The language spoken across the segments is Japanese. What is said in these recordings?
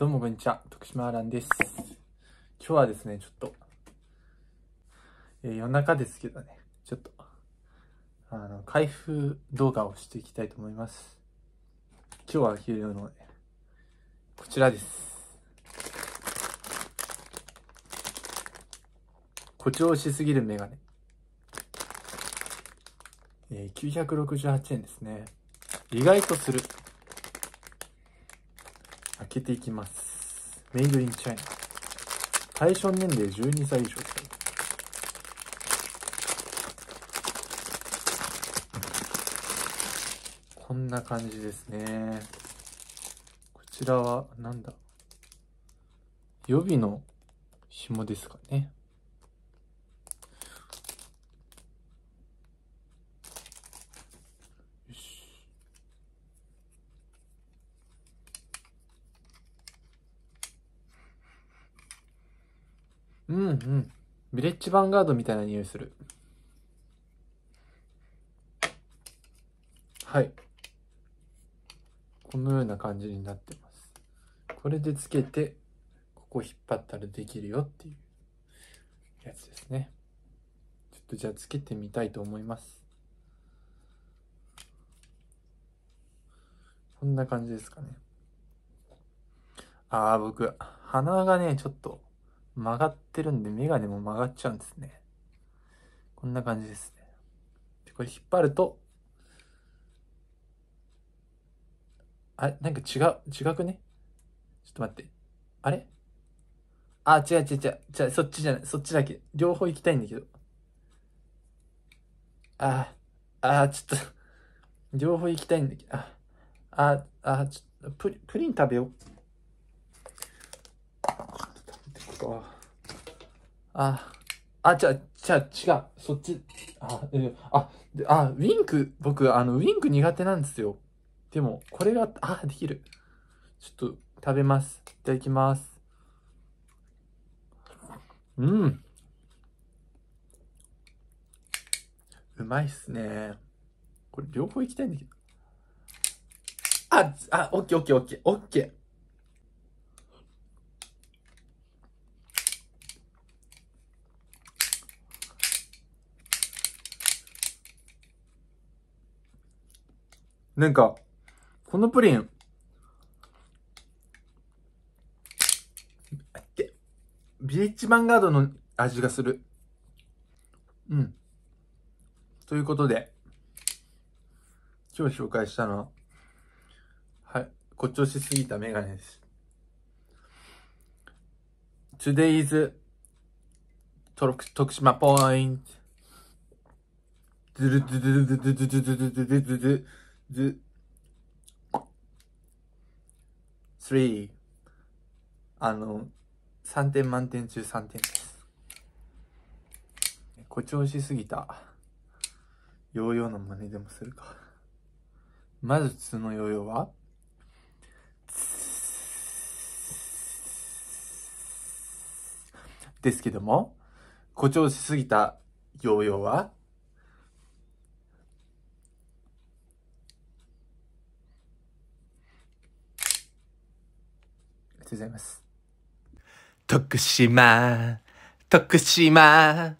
どうもこんにちは、徳島アランです。今日はですね、ちょっと、えー、夜中ですけどね、ちょっと、あの、開封動画をしていきたいと思います。今日は昼用の、ね、こちらです。誇張しすぎるメガネ。えー、968円ですね。意外とする。けていきます。メイドインチャイナ。対象年齢12歳以上ですこんな感じですね。こちらは、なんだ。予備の紐ですかね。うんうん。ビレッジヴァンガードみたいな匂いする。はい。このような感じになってます。これでつけて、ここ引っ張ったらできるよっていうやつですね。ちょっとじゃあつけてみたいと思います。こんな感じですかね。ああ、僕、鼻がね、ちょっと曲がってるんで、メガネも曲がっちゃうんですね。こんな感じですね。で、これ引っ張ると、あれなんか違う、違くねちょっと待って。あれあ、違う違う違う。じゃそっちじゃない。そっちだけ。両方行きたいんだけど。あー、あー、ちょっと両方行きたいんだけど。あ、あ、あ、ちょっと、プリ、プリン食べよう。か。あ、あ、じゃ、じゃ、違う。そっち、あ、えー、あ、あ、ウィンク、僕、あの、ウィンク苦手なんですよ。でも、これが、あ、できる。ちょっと、食べます。いただきます。うん。うまいっすね。これ、両方いきたいんだけど。あ、あ、オッケーオッケーオッケー、オッケー。なんか、このプリン、あって、ビーチマンガードの味がする。うん。ということで、今日紹介したのは、はい、誇張しすぎたメガネです。Today's 徳島ポイント。ず。h e あの3点満点中3点です誇張しすぎたヨーヨーの真似でもするかまず普通のヨーヨーはですけども誇張しすぎたヨーヨーはとうございます。徳島、徳島、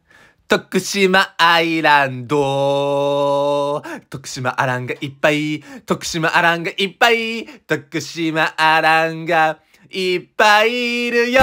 徳島アイランド。徳島アランがいっぱい。徳島アランがいっぱい。徳島アランがいっぱいいるよ